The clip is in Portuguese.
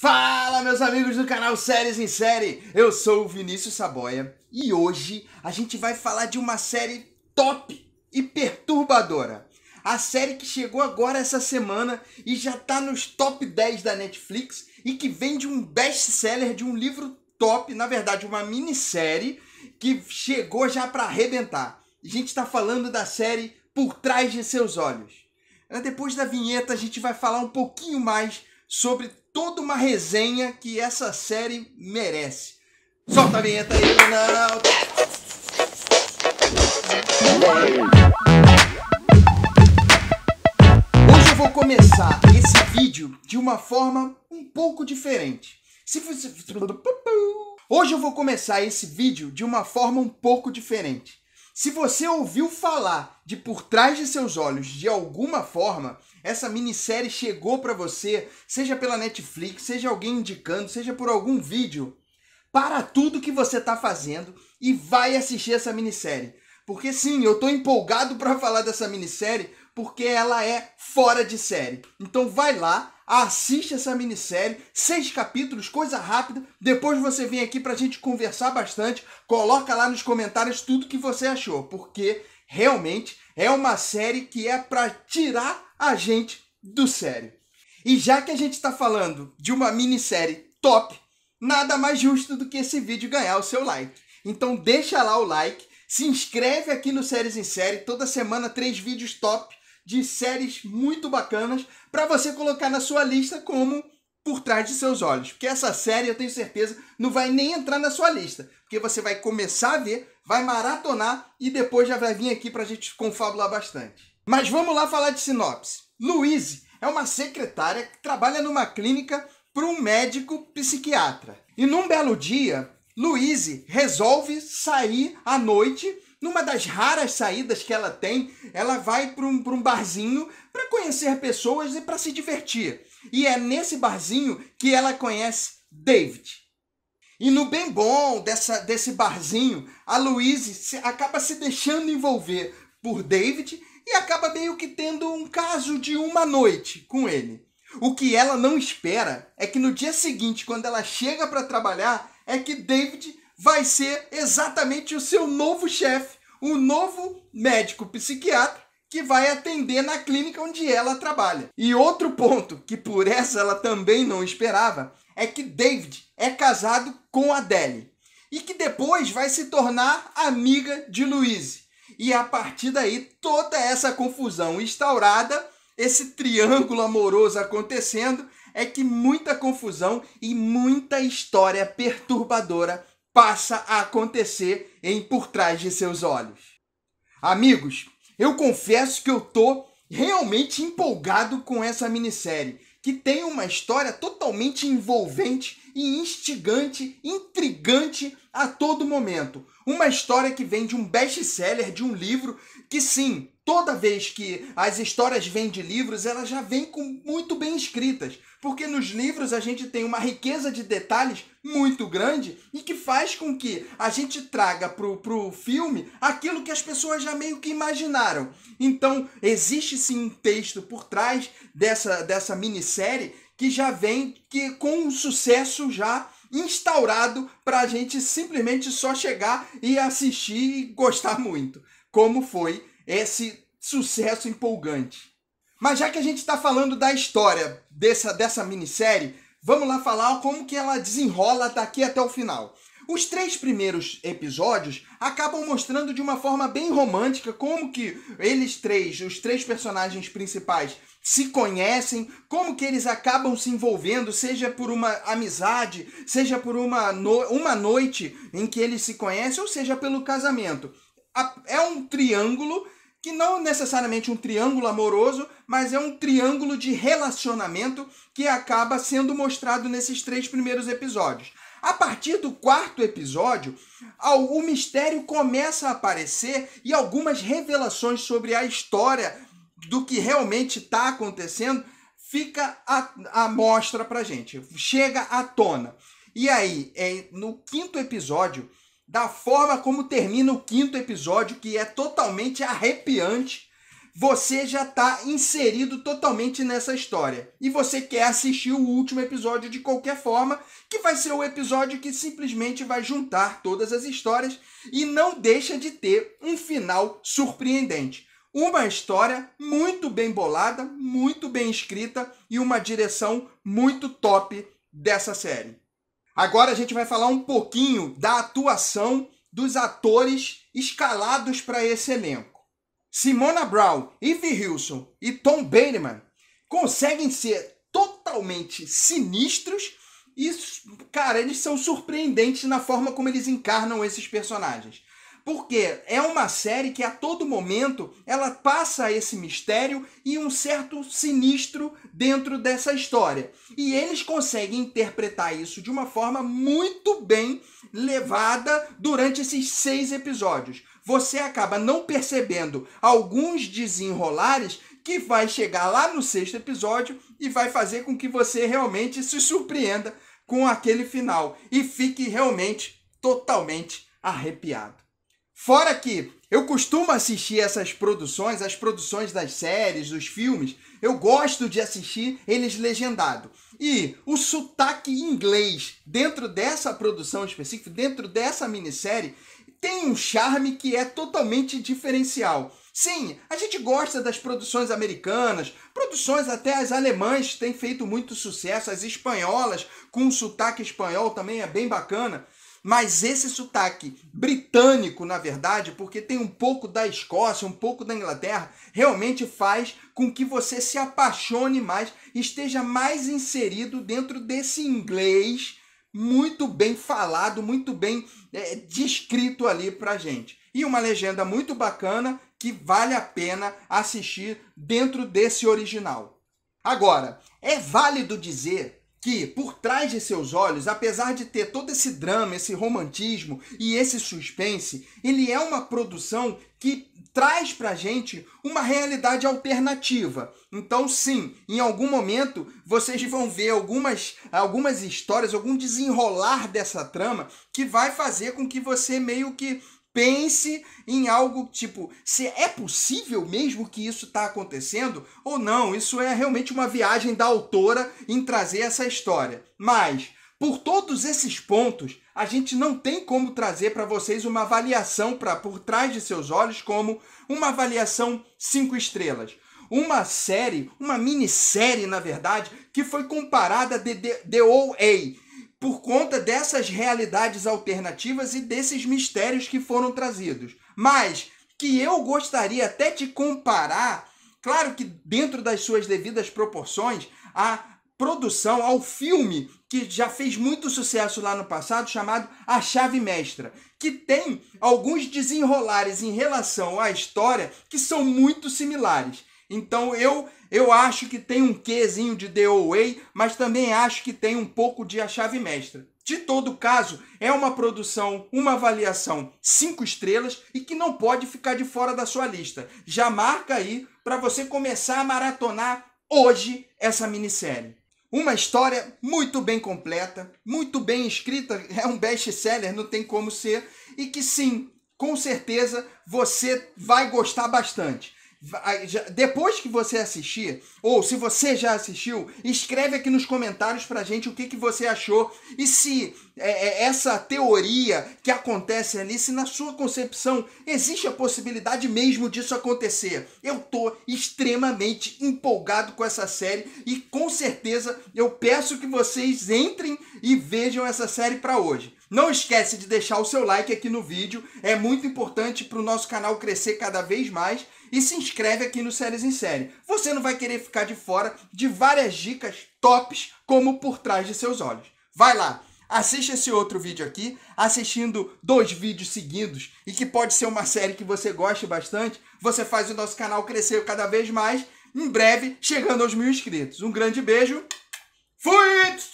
Fala, meus amigos do canal Séries em Série! Eu sou o Vinícius Saboia e hoje a gente vai falar de uma série top e perturbadora. A série que chegou agora essa semana e já tá nos top 10 da Netflix e que vem de um best-seller, de um livro top, na verdade, uma minissérie que chegou já para arrebentar. A gente tá falando da série Por Trás de Seus Olhos. Depois da vinheta a gente vai falar um pouquinho mais sobre toda uma resenha que essa série merece. Solta a vinheta aí, Ronaldo. Hoje eu vou começar esse vídeo de uma forma um pouco diferente. Se fosse... Hoje eu vou começar esse vídeo de uma forma um pouco diferente. Se você ouviu falar de Por Trás de Seus Olhos de alguma forma, essa minissérie chegou para você, seja pela Netflix, seja alguém indicando, seja por algum vídeo. Para tudo que você está fazendo e vai assistir essa minissérie. Porque sim, eu tô empolgado para falar dessa minissérie, porque ela é fora de série. Então vai lá, assiste essa minissérie, seis capítulos, coisa rápida. Depois você vem aqui pra gente conversar bastante. Coloca lá nos comentários tudo que você achou, porque realmente é uma série que é para tirar a gente do sério. E já que a gente está falando de uma minissérie top, nada mais justo do que esse vídeo ganhar o seu like. Então deixa lá o like, se inscreve aqui no Séries em Série, toda semana três vídeos top de séries muito bacanas para você colocar na sua lista como por trás de seus olhos. Porque essa série, eu tenho certeza, não vai nem entrar na sua lista. Porque você vai começar a ver, vai maratonar e depois já vai vir aqui para a gente confabular bastante. Mas vamos lá falar de sinopse. Louise é uma secretária que trabalha numa clínica para um médico psiquiatra. E num belo dia, Louise resolve sair à noite numa das raras saídas que ela tem, ela vai para um, um barzinho para conhecer pessoas e para se divertir. E é nesse barzinho que ela conhece David. E no bem bom dessa, desse barzinho, a Louise se, acaba se deixando envolver por David e acaba meio que tendo um caso de uma noite com ele. O que ela não espera é que no dia seguinte, quando ela chega para trabalhar, é que David vai ser exatamente o seu novo chefe, o novo médico psiquiatra que vai atender na clínica onde ela trabalha. E outro ponto que por essa ela também não esperava é que David é casado com Adele e que depois vai se tornar amiga de Louise. E a partir daí toda essa confusão instaurada, esse triângulo amoroso acontecendo, é que muita confusão e muita história perturbadora passa a acontecer em por trás de seus olhos. Amigos, eu confesso que eu tô realmente empolgado com essa minissérie, que tem uma história totalmente envolvente e instigante, intrigante a todo momento. Uma história que vem de um best-seller de um livro que sim, toda vez que as histórias vêm de livros, elas já vêm com muito bem escritas, porque nos livros a gente tem uma riqueza de detalhes muito grande e que faz com que a gente traga pro, pro filme aquilo que as pessoas já meio que imaginaram. Então, existe sim um texto por trás dessa, dessa minissérie que já vem que com um sucesso já instaurado para a gente simplesmente só chegar e assistir e gostar muito, como foi esse sucesso empolgante. Mas já que a gente está falando da história dessa, dessa minissérie, vamos lá falar como que ela desenrola daqui até o final. Os três primeiros episódios acabam mostrando de uma forma bem romântica como que eles três, os três personagens principais, se conhecem, como que eles acabam se envolvendo, seja por uma amizade, seja por uma, no uma noite em que eles se conhecem, ou seja pelo casamento. É um triângulo que não necessariamente um triângulo amoroso, mas é um triângulo de relacionamento que acaba sendo mostrado nesses três primeiros episódios. A partir do quarto episódio, o mistério começa a aparecer e algumas revelações sobre a história do que realmente está acontecendo fica à mostra pra gente, chega à tona. E aí, é, no quinto episódio, da forma como termina o quinto episódio, que é totalmente arrepiante, você já está inserido totalmente nessa história. E você quer assistir o último episódio de qualquer forma, que vai ser o episódio que simplesmente vai juntar todas as histórias e não deixa de ter um final surpreendente. Uma história muito bem bolada, muito bem escrita e uma direção muito top dessa série. Agora a gente vai falar um pouquinho da atuação dos atores escalados para esse elenco. Simona Brown, Eve Wilson e Tom Bateman conseguem ser totalmente sinistros e, cara, eles são surpreendentes na forma como eles encarnam esses personagens porque é uma série que a todo momento ela passa esse mistério e um certo sinistro dentro dessa história. E eles conseguem interpretar isso de uma forma muito bem levada durante esses seis episódios. Você acaba não percebendo alguns desenrolares que vai chegar lá no sexto episódio e vai fazer com que você realmente se surpreenda com aquele final e fique realmente totalmente arrepiado. Fora que eu costumo assistir essas produções, as produções das séries, dos filmes. Eu gosto de assistir eles legendado. E o sotaque inglês dentro dessa produção específica, dentro dessa minissérie, tem um charme que é totalmente diferencial. Sim, a gente gosta das produções americanas, produções até as alemãs têm feito muito sucesso, as espanholas com sotaque espanhol também é bem bacana. Mas esse sotaque britânico, na verdade, porque tem um pouco da Escócia, um pouco da Inglaterra, realmente faz com que você se apaixone mais, esteja mais inserido dentro desse inglês muito bem falado, muito bem é, descrito ali pra gente. E uma legenda muito bacana que vale a pena assistir dentro desse original. Agora, é válido dizer que, por trás de seus olhos, apesar de ter todo esse drama, esse romantismo e esse suspense, ele é uma produção que traz pra gente uma realidade alternativa. Então, sim, em algum momento vocês vão ver algumas, algumas histórias, algum desenrolar dessa trama que vai fazer com que você meio que pense em algo tipo, se é possível mesmo que isso está acontecendo ou não, isso é realmente uma viagem da autora em trazer essa história. Mas, por todos esses pontos, a gente não tem como trazer para vocês uma avaliação para por trás de seus olhos como uma avaliação cinco estrelas uma série, uma minissérie, na verdade, que foi comparada de The OA, por conta dessas realidades alternativas e desses mistérios que foram trazidos. Mas que eu gostaria até de comparar, claro que dentro das suas devidas proporções, a produção ao filme que já fez muito sucesso lá no passado, chamado A Chave Mestra, que tem alguns desenrolares em relação à história que são muito similares. Então eu eu acho que tem um quezinho de DOA, mas também acho que tem um pouco de a chave mestra. De todo caso, é uma produção, uma avaliação cinco estrelas e que não pode ficar de fora da sua lista. Já marca aí para você começar a maratonar hoje essa minissérie. Uma história muito bem completa, muito bem escrita, é um best-seller, não tem como ser, e que sim, com certeza você vai gostar bastante. Depois que você assistir, ou se você já assistiu, escreve aqui nos comentários pra gente o que, que você achou e se é, é, essa teoria que acontece ali, se na sua concepção existe a possibilidade mesmo disso acontecer. Eu tô extremamente empolgado com essa série e com certeza eu peço que vocês entrem e vejam essa série para hoje. Não esquece de deixar o seu like aqui no vídeo, é muito importante para o nosso canal crescer cada vez mais e se inscreve aqui no Séries em Série. Você não vai querer ficar de fora de várias dicas tops como por trás de seus olhos. Vai lá, assiste esse outro vídeo aqui, assistindo dois vídeos seguidos e que pode ser uma série que você goste bastante, você faz o nosso canal crescer cada vez mais, em breve chegando aos mil inscritos. Um grande beijo, fui!